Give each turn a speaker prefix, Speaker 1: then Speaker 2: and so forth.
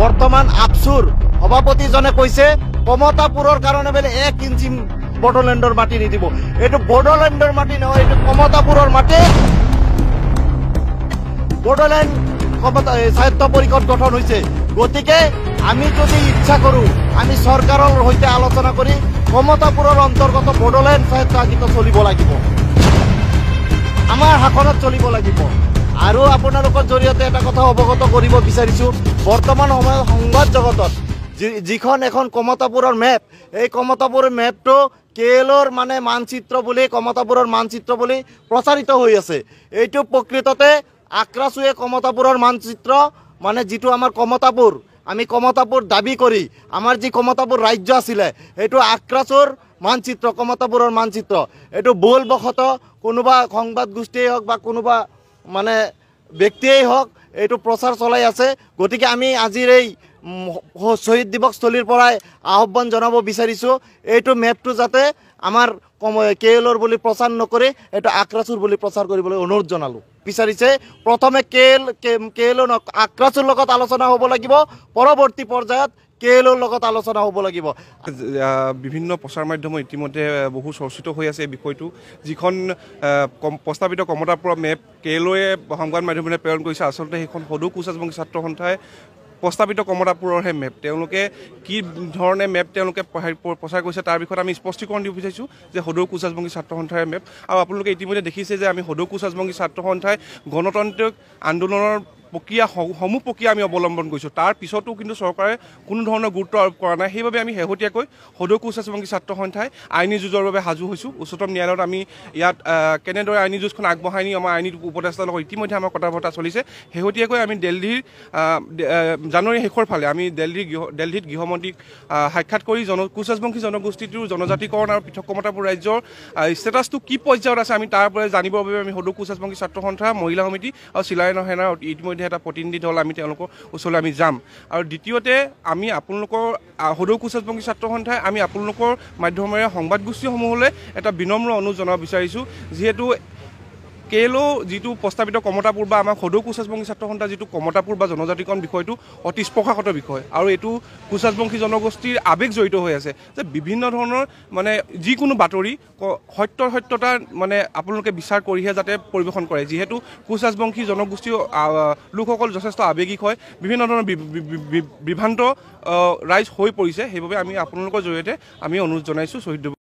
Speaker 1: বৰ্তমান আপসুৰ সভাপতিজনে কৈছে কমতাপুৰৰ কাৰণে বোলে এক ইঞ্চি বডোল্যান্ডৰ মাটি নিদিব এইটো বডোল্যান্ডৰ মাটি নহয় এইটো কমতাপুৰৰ মাটি বডোল্যান্ড ক্ষমতা স্বায়ত্ব পৰিষদ গঠন হৈছে গতিকে আমি যদি ইচ্ছা কৰোঁ আমি চৰকাৰৰ সৈতে আলোচনা কৰি কমতাপুৰৰ অন্তৰ্গত বডোল্যান্ড স্বায়ত্ব আজি চলিব লাগিব আমাৰ শাসনত চলিব লাগিব আৰু আপোনালোকৰ জৰিয়তে এটা কথা অৱগত কৰিব বিচাৰিছোঁ বৰ্তমান সময়ত সংবাদ জগতত যিখন এখন কমতাপুৰৰ মেপ এই কমতাপুৰ মেপটো কে মানে মানচিত্ৰ বুলি কমতাপুৰৰ মানচিত্ৰ বুলি প্ৰচাৰিত হৈ আছে এইটো প্ৰকৃততে আক্ৰাচুৱে কমতাপুৰৰ মানচিত্ৰ মানে যিটো আমাৰ কমতাপুৰ আমি কমতাপুৰ দাবী কৰি আমাৰ যি কমতাপুৰ ৰাজ্য আছিলে সেইটো আক্ৰাচুৰ মানচিত্ৰ কমতাপুৰৰ মানচিত্ৰ এইটো ভুলবশতঃ কোনোবা সংবাদ গোষ্ঠীয়ে হওক বা কোনোবা মানে ব্যক্তিয়েই হওক এইটো প্ৰচাৰ চলাই আছে গতিকে আমি আজিৰ এই শ্বহীদ দিৱসস্থলীৰ পৰাই আহ্বান জনাব বিচাৰিছোঁ এইটো মেপটো যাতে আমাৰ কম কে এলৰ বুলি প্ৰচাৰ নকৰি এইটো আক্ৰাচুৰ বুলি প্ৰচাৰ কৰিবলৈ অনুৰোধ জনালোঁ বিচাৰিছে প্ৰথমে কে এল কে এল আক্ৰাচুৰ লগত আলোচনা হ'ব লাগিব
Speaker 2: পৰৱৰ্তী পৰ্যায়ত কে এলৰ লগত আলোচনা হ'ব লাগিব বিভিন্ন প্ৰচাৰ মাধ্যমত ইতিমধ্যে বহু চৰ্চিত হৈ আছে এই বিষয়টো যিখন প্ৰস্তাৱিত কমতাপুৰ মেপ কে এল সংবাদ মাধ্যমে প্ৰেৰণ কৰিছে আচলতে সেইখন সদৌ কোচাজবংগী ছাত্ৰ সন্থাই প্ৰস্তাৱিত কমলাপুৰৰহে মেপ তেওঁলোকে কি ধৰণে মেপ তেওঁলোকে প্ৰচাৰ কৰিছে তাৰ বিষয়ে আমি স্পষ্টীকৰণ দিব বিচাৰিছোঁ যে সদৌ কোচাজবংগী ছাত্ৰ সন্থাৰ মেপ আৰু আপোনালোকে ইতিমধ্যে দেখিছে যে আমি সদৌ কোচাজবংগী ছাত্ৰ সন্থাই গণতান্ত্ৰিক আন্দোলনৰ প্ৰক্ৰিয়া সমূহ প্ৰক্ৰিয়া আমি অৱলম্বন কৰিছোঁ তাৰ পিছতো কিন্তু চৰকাৰে কোনো ধৰণৰ গুৰুত্ব আৰোপ কৰা নাই সেইবাবে আমি শেহতীয়াকৈ সদৌ কোচাচবংগী ছাত্ৰ সন্থাই আইনী যুঁজৰ বাবে সাজু হৈছোঁ উচ্চতম ন্যায়ালয়ত আমি ইয়াত কেনেদৰে আইনী যুঁজখন আগবঢ়াই নি আমাৰ আইনী উপদেষ্টাৰ লগত ইতিমধ্যে আমাৰ কথা বতৰা চলিছে শেহতীয়াকৈ আমি দেলহিৰ জানুৱাৰী শেষৰ ফালে আমি দেলহিৰ গৃহ দেলহিত গৃহমন্ত্ৰীক সাক্ষাৎ কৰি জন কোচাচবংশী জনগোষ্ঠীটোৰ জনজাতিকৰণ আৰু পৃথক ক্ষমতাবোৰ ৰাজ্যৰ ষ্টেটাছটো কি পৰ্যায়ত আছে আমি তাৰ পৰা জানিবৰ বাবে আমি সদৌ কোচাচবংগী ছাত্ৰ সন্থা মহিলা সমিতি আৰু চিলাই নহেনাৰ ইতিমধ্যে মধ্যে এটা প্ৰতিনিধি দল আমি তেওঁলোকৰ ওচৰলৈ আমি যাম আৰু দ্বিতীয়তে আমি আপোনালোকৰ সদৌ কুচাৰবংগী ছাত্ৰ সন্থাই আমি আপোনালোকৰ মাধ্যমেৰে সংবাদ গোষ্ঠীসমূহলৈ এটা বিনম্ৰ অনুৰোধ জনাব বিচাৰিছোঁ যিহেতু কেলো যিটো প্ৰস্তাৱিত কমতাপুৰ বা আমাৰ সদৌ কোচাজবংশী ছাত্ৰ সন্থাৰ যিটো কমতাপুৰ বা জনজাতিকৰণ বিষয়টো অতি স্পৰ্শাকত বিষয় আৰু এইটো কোচাজবংশী জনগোষ্ঠীৰ আৱেগ জড়িত হৈ আছে যে বিভিন্ন ধৰণৰ মানে যিকোনো বাতৰি সত্যৰ সত্যতা মানে আপোনালোকে বিচাৰ কৰিহে যাতে পৰিৱেশন কৰে যিহেতু কোচাজবংশী জনগোষ্ঠীয় লোকসকল যথেষ্ট আৱেগিক হয় বিভিন্ন ধৰণৰ বিভ্ৰান্ত ৰাইজ হৈ পৰিছে সেইবাবে আমি আপোনালোকৰ জৰিয়তে আমি অনুৰোধ জনাইছোঁ শ্বহীদ